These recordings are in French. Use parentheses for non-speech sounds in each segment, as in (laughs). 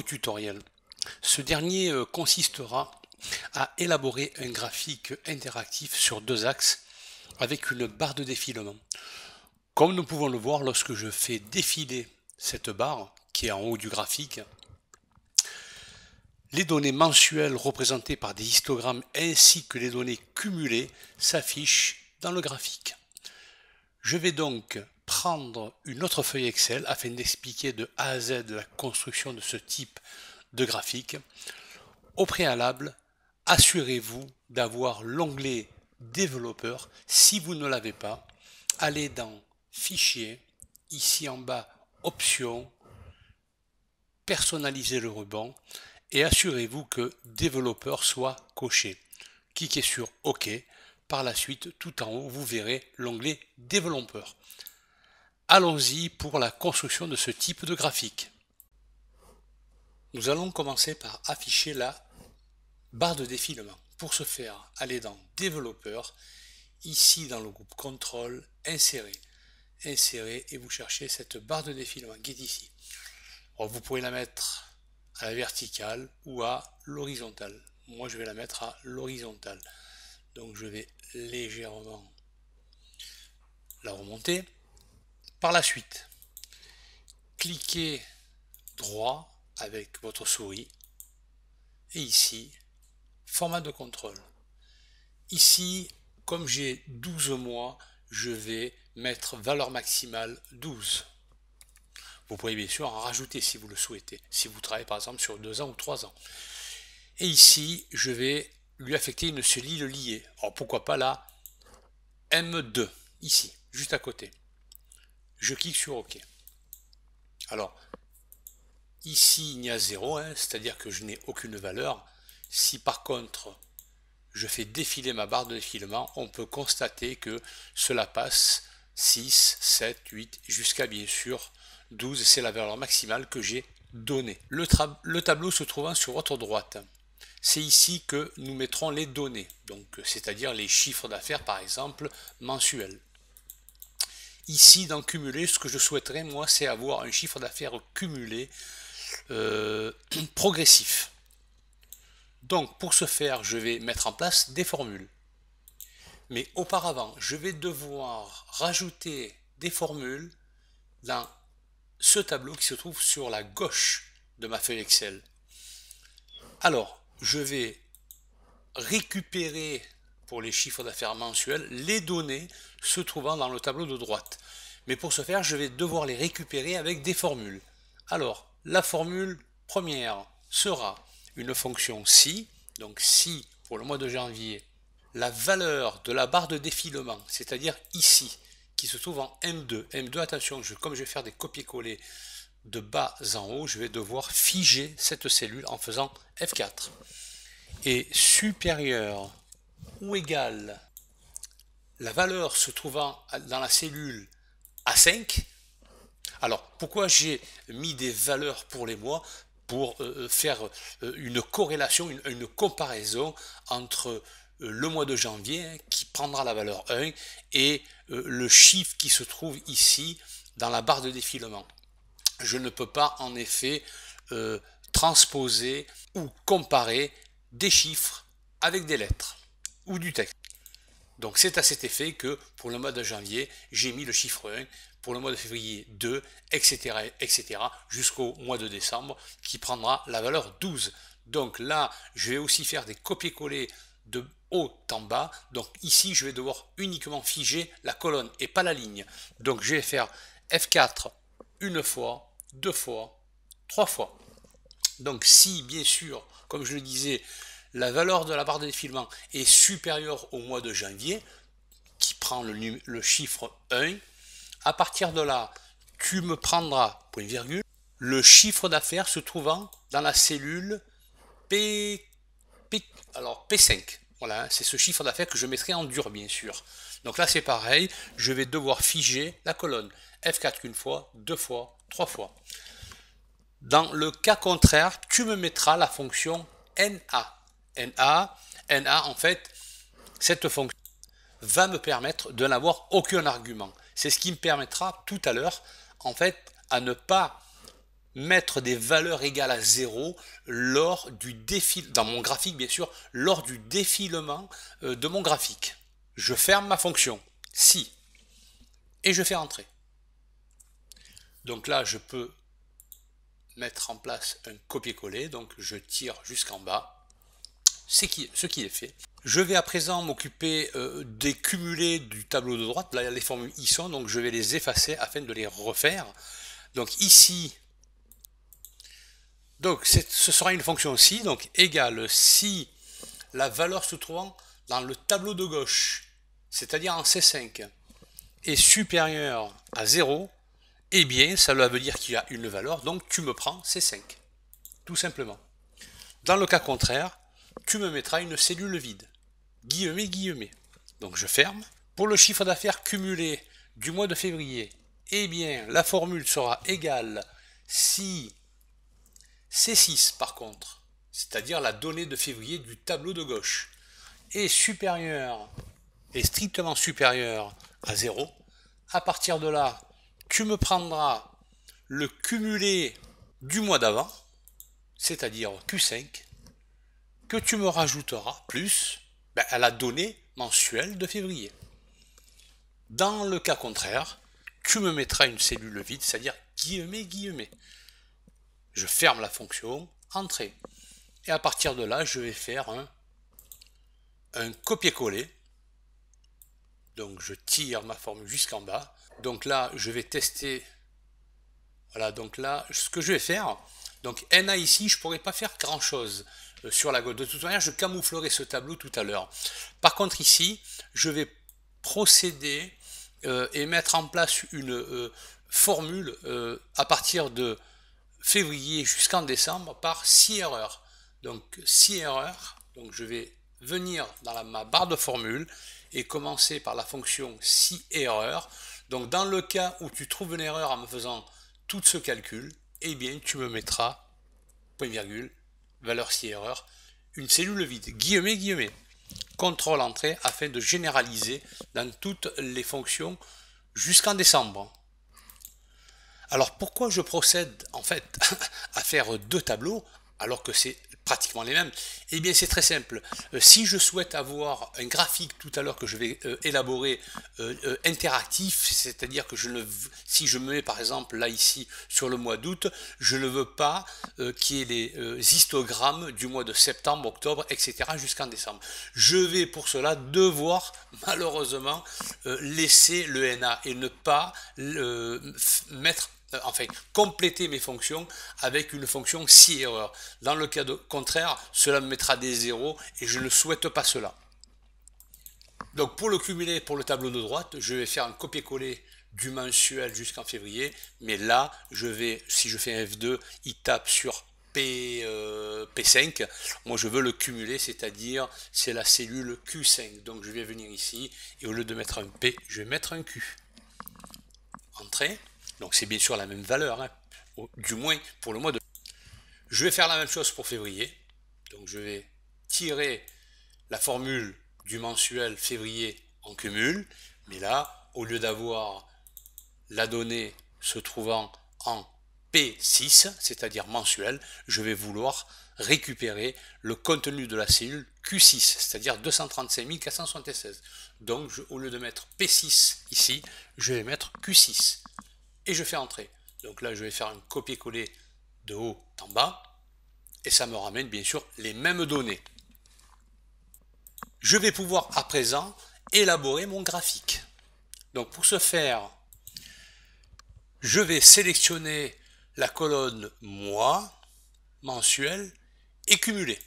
tutoriel. Ce dernier euh, consistera à élaborer un graphique interactif sur deux axes avec une barre de défilement. Comme nous pouvons le voir lorsque je fais défiler cette barre qui est en haut du graphique, les données mensuelles représentées par des histogrammes ainsi que les données cumulées s'affichent dans le graphique. Je vais donc prendre une autre feuille Excel afin d'expliquer de A à Z la construction de ce type de graphique. Au préalable, assurez-vous d'avoir l'onglet développeur. Si vous ne l'avez pas, allez dans Fichier, ici en bas Options, personnaliser le ruban et assurez-vous que développeur soit coché. Cliquez sur OK. Par la suite, tout en haut, vous verrez l'onglet développeur allons-y pour la construction de ce type de graphique. Nous allons commencer par afficher la barre de défilement. Pour ce faire, allez dans Développeur, ici dans le groupe Contrôle, Insérer, Insérer et vous cherchez cette barre de défilement qui est ici. vous pouvez la mettre à la verticale ou à l'horizontale. Moi je vais la mettre à l'horizontale. Donc je vais légèrement la remonter. Par la suite, cliquez droit avec votre souris et ici, format de contrôle. Ici, comme j'ai 12 mois, je vais mettre valeur maximale 12. Vous pouvez bien sûr en rajouter si vous le souhaitez, si vous travaillez par exemple sur 2 ans ou 3 ans. Et ici, je vais lui affecter une cellule liée. Alors pourquoi pas la M2, ici, juste à côté je clique sur OK. Alors, ici, il n'y a 0, hein, c'est-à-dire que je n'ai aucune valeur. Si par contre, je fais défiler ma barre de défilement, on peut constater que cela passe 6, 7, 8, jusqu'à bien sûr 12, c'est la valeur maximale que j'ai donnée. Le, le, tableau se trouvant sur votre droite, c'est ici que nous mettrons les données, donc c'est-à-dire les chiffres d'affaires par exemple mensuels ici dans cumuler, ce que je souhaiterais moi, c'est avoir un chiffre d'affaires cumulé euh, (clears throat) progressif. Donc pour ce faire, je vais mettre en place des formules. Mais auparavant, je vais devoir rajouter des formules dans ce tableau qui se trouve sur la gauche de ma feuille Excel. Alors, je vais récupérer pour les chiffres d'affaires mensuels, les données se trouvant dans le tableau de droite. Mais pour ce faire, je vais devoir les récupérer avec des formules. Alors, la formule première sera une fonction si, donc si pour le mois de janvier, la valeur de la barre de défilement, c'est-à-dire ici, qui se trouve en M2. M2, attention, comme je vais faire des copier-coller de bas en haut, je vais devoir figer cette cellule en faisant F4. Et supérieur ou égale la valeur se trouvant dans la cellule A5. Alors, pourquoi j'ai mis des valeurs pour les mois Pour euh, euh, faire euh, une corrélation, une, comparaison entre le mois de janvier qui prendra la valeur 1 et le chiffre qui se trouve ici dans la barre de défilement. Je ne peux pas en effet transposer ou comparer des chiffres avec des lettres ou du texte. Donc c'est à cet effet que pour le mois de janvier, j'ai mis le chiffre 1, pour le mois de février 2, etc., etc., jusqu'au mois de décembre, qui prendra la valeur 12. Donc là, je vais aussi faire des copier-coller de haut en bas. Donc ici, je vais devoir uniquement figer la colonne et pas la ligne. Donc je vais faire F4 une fois, deux fois, trois fois. Donc si, bien sûr, comme je le disais, la valeur de la barre de défilement est supérieure au mois de janvier, qui prend le, le chiffre 1, à partir de là, tu me prendras, point virgule, le chiffre d'affaires se trouvant dans la cellule P, alors P5. Voilà, hein, c'est ce chiffre d'affaires que je mettrai en dur, bien sûr. Donc là, c'est pareil, je vais devoir figer la colonne F4 une fois, deux fois, trois fois. Dans le cas contraire, tu me mettras la fonction NA. NA, NA en fait, cette fonction va me permettre de n'avoir aucun argument. C'est ce qui me permettra tout à l'heure, en fait, à ne pas mettre des valeurs égales à 0 lors du dans mon graphique bien sûr, lors du défilement euh, de mon graphique. Je ferme ma fonction, si, et je fais entrer. Donc là, je peux mettre en place un copier-coller, donc je tire jusqu'en bas, c'est qui, ce qui est fait. Je vais à présent m'occuper euh, des cumulés du tableau de droite. Là, les formules y sont, donc je vais les effacer afin de les refaire. Donc ici, donc ce sera une fonction si, donc égale si la valeur se trouvant dans le tableau de gauche, c'est-à-dire en C5, est supérieure à 0, eh bien, ça veut dire qu'il y a une valeur, donc tu me prends C5, tout simplement. Dans le cas contraire, tu me mettras une cellule vide. Guillemets, guillemets. Donc je ferme. Pour le chiffre d'affaires cumulé du mois de février, eh bien, la formule sera égale si C6 par contre, c'est-à-dire la donnée de février du tableau de gauche, est supérieure, est strictement supérieure à 0. À partir de là, tu me prendras le cumulé du mois d'avant, c'est-à-dire Q5, que tu me rajouteras plus ben, à la donnée mensuelle de février. Dans le cas contraire, tu me mettras une cellule vide, c'est-à-dire guillemets, guillemets. Je ferme la fonction, entrée. Et à partir de là, je vais faire un, un copier-coller. Donc je tire ma formule jusqu'en bas. Donc là, je vais tester. Voilà, donc là, ce que je vais faire, donc NA ici, je ne pourrais pas faire grand-chose euh, sur la gauche. De toute manière, je camouflerai ce tableau tout à l'heure. Par contre ici, je vais procéder euh, et mettre en place une euh, formule à partir de février jusqu'en décembre par 6 erreurs. Donc 6 erreurs, donc je vais venir dans ma barre de formule et commencer par la fonction si erreur. Donc dans le cas où tu trouves une erreur en me faisant tout ce calcul, eh bien tu me mettras, point virgule, valeur si erreur, une cellule vide, guillemets guillemets contrôle entrée afin de généraliser dans toutes les fonctions jusqu'en décembre. Alors pourquoi je procède en fait (laughs) à faire deux tableaux alors que c'est pratiquement les mêmes Eh bien, c'est très simple. Euh, si je souhaite avoir un graphique tout à l'heure que je vais euh, élaborer euh, interactif, c'est-à-dire que je ne, si je me mets par exemple là ici sur le mois d'août, je ne veux pas qu'il y ait les histogrammes du mois de septembre, octobre, etc. jusqu'en décembre. Je vais pour cela devoir (laughs) malheureusement laisser le NA et ne pas mettre euh, enfin, compléter mes fonctions avec une fonction si erreur. Dans le cas contraire, cela me mettra des zéros et je ne souhaite pas cela. Donc pour le cumuler pour le tableau de droite, je vais faire un copier-coller du mensuel jusqu'en février, mais là, je vais, si je fais un F2, il tape sur P, 5 euh, moi je veux le cumuler, c'est-à-dire c'est la cellule Q5, donc je vais venir ici, et au lieu de mettre un P, je vais mettre un Q. Entrée, donc c'est bien sûr la même valeur, hein. du moins pour le mois de... Je vais faire la même chose pour février. Donc je vais tirer la formule du mensuel février en cumul. Mais là, au lieu d'avoir la donnée se trouvant en P6, c'est-à-dire mensuel, je vais vouloir récupérer le contenu de la cellule Q6, c'est-à-dire 235 476. Donc, au lieu de mettre P6 ici, je vais mettre Q6 et je fais entrer. Donc là, je vais faire un copier-coller de haut en bas, et ça me ramène bien sûr les mêmes données. Je vais pouvoir à présent élaborer mon graphique. Donc pour ce faire, je vais sélectionner la colonne mois, mensuel et cumulé.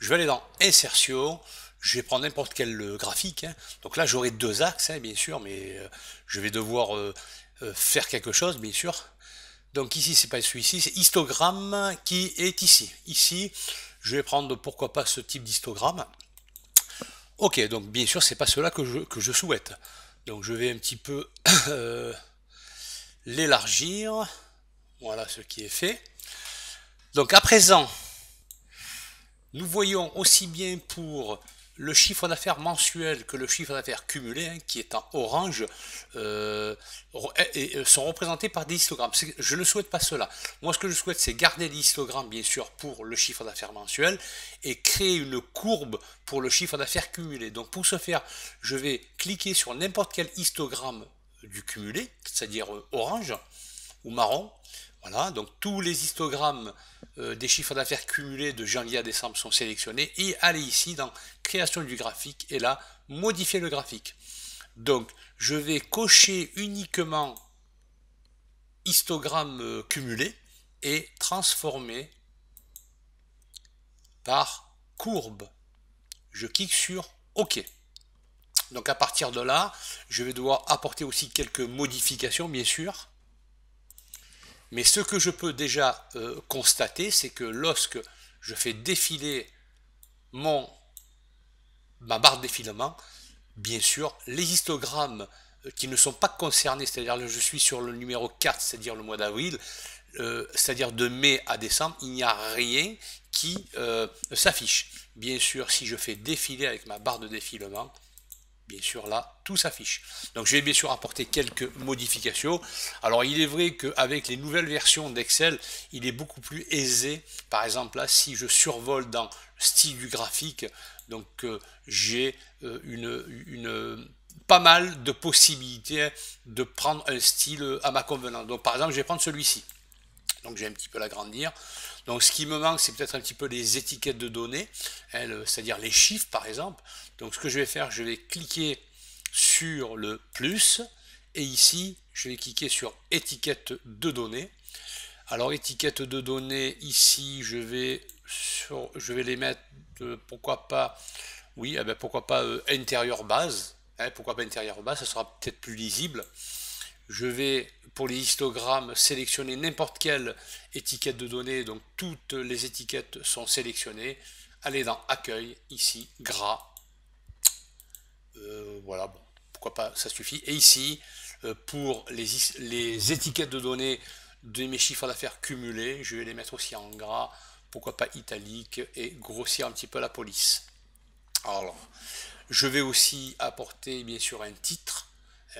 Je vais aller dans insertion, je vais prendre n'importe quel euh, graphique. Hein. Donc là, j'aurai deux axes, hein, bien sûr, mais euh, je vais devoir euh, euh, faire quelque chose, bien sûr. Donc ici, c'est pas celui-ci, c'est histogramme qui est ici. Ici, je vais prendre pourquoi pas ce type d'histogramme. Ok, donc bien sûr, c'est pas cela que je, que je, souhaite. Donc je vais un petit peu (coughs) l'élargir. Voilà ce qui est fait. Donc à présent, nous voyons aussi bien pour le chiffre d'affaires mensuel que le chiffre d'affaires cumulé, hein, qui est en orange, euh, euh, sont représentés par des histogrammes. Je ne souhaite pas cela. Moi, ce que je souhaite, c'est garder l'histogramme, bien sûr, pour le chiffre d'affaires mensuel, et créer une courbe pour le chiffre d'affaires cumulé. Donc, pour ce faire, je vais cliquer sur n'importe quel histogramme du cumulé, c'est-à-dire euh, orange ou marron, voilà, donc tous les histogrammes euh, des chiffres d'affaires cumulés de janvier à décembre sont sélectionnés et allez ici dans création du graphique et là modifier le graphique. Donc je vais cocher uniquement histogramme euh, cumulé et transformer par courbe. Je clique sur OK. Donc à partir de là, je vais devoir apporter aussi quelques modifications bien sûr. Mais ce que je peux déjà euh, constater, c'est que lorsque je fais défiler mon, ma barre de défilement, bien sûr, les histogrammes euh, qui ne sont pas concernés, c'est-à-dire que je suis sur le numéro 4, c'est-à-dire le mois d'avril, euh, c'est-à-dire de mai à décembre, il n'y a rien qui s'affiche. Bien sûr, si je fais défiler avec ma barre de défilement, bien sûr là tout s'affiche donc je vais bien sûr apporter quelques modifications alors il est vrai qu'avec les nouvelles versions d'Excel il est beaucoup plus aisé par exemple là si je survole dans le style du graphique donc euh, j'ai euh, pas mal de possibilités de prendre un style à ma convenance donc par exemple je vais prendre celui-ci donc j'ai un petit peu l'agrandir. Donc ce qui me manque, c'est peut-être un petit peu les étiquettes de données, hein, c'est-à-dire les chiffres par exemple. Donc ce que je vais faire, je vais cliquer sur le plus, et ici, je vais cliquer sur étiquette de données. Alors étiquette de données, ici, je vais, je vais les mettre, euh, pourquoi pas, oui, eh ben, pourquoi pas euh, intérieur base. Hein, pourquoi pas intérieur base, ça sera peut-être plus lisible je vais pour les histogrammes sélectionner n'importe quelle étiquette de données, donc toutes les étiquettes sont sélectionnées, aller dans accueil, ici, gras, euh, voilà, bon, pourquoi pas, ça suffit, et ici, euh, pour les, les étiquettes de données de mes chiffres d'affaires cumulés, je vais les mettre aussi en gras, pourquoi pas italique, et grossir un petit peu la police. Alors, je vais aussi apporter bien sûr un titre,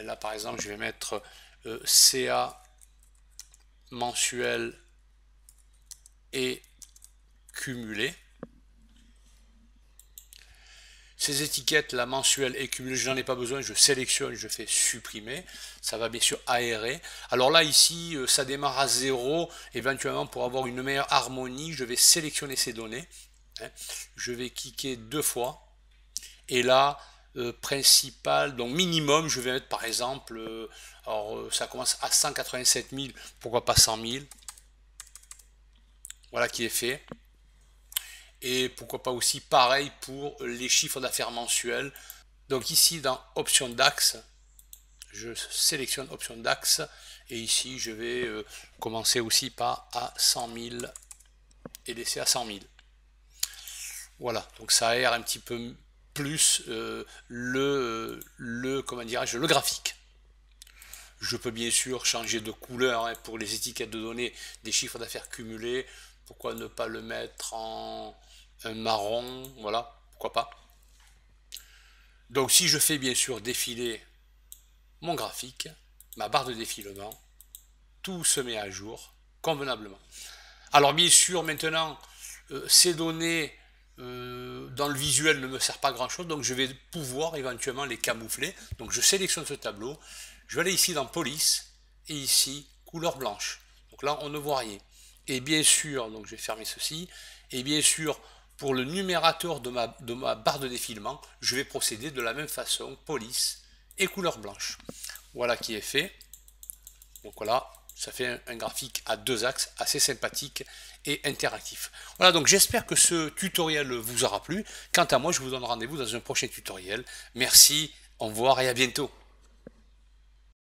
là par exemple je vais mettre euh, CA mensuel et cumulé ces étiquettes la mensuelle et cumulée je n'en ai pas besoin je sélectionne je fais supprimer ça va bien sûr aérer alors là ici euh, ça démarre à zéro éventuellement pour avoir une meilleure harmonie je vais sélectionner ces données hein. je vais cliquer deux fois et là euh, principal, donc minimum, je vais mettre par exemple, euh, alors euh, ça commence à 187 000, pourquoi pas 100 000 Voilà qui est fait. Et pourquoi pas aussi pareil pour les chiffres d'affaires mensuels. Donc ici dans option d'axe, je sélectionne option d'axe et ici je vais commencer aussi par à 100 000 et laisser à 100 000. Voilà, donc ça aère un petit peu plus euh, le, le, comment le graphique. Je peux bien sûr changer de couleur hein, pour les étiquettes de données des chiffres d'affaires cumulés. Pourquoi ne pas le mettre en marron Voilà, pourquoi pas. Donc si je fais bien sûr défiler mon graphique, ma barre de défilement, tout se met à jour convenablement. Alors bien sûr, maintenant, euh, ces données euh, dans le visuel ne me sert pas grand chose, donc je vais pouvoir éventuellement les camoufler. Donc je sélectionne ce tableau, je vais aller ici dans police, et ici couleur blanche. Donc là on ne voit rien. Et bien sûr, donc je vais fermer ceci, et bien sûr pour le numérateur de ma, de ma barre de défilement, je vais procéder de la même façon, police et couleur blanche. Voilà qui est fait. Donc voilà, ça fait un, graphique à deux axes assez sympathique et interactif. Voilà, donc j'espère que ce tutoriel vous aura plu. Quant à moi, je vous donne rendez-vous dans un prochain tutoriel. Merci, au revoir et à bientôt.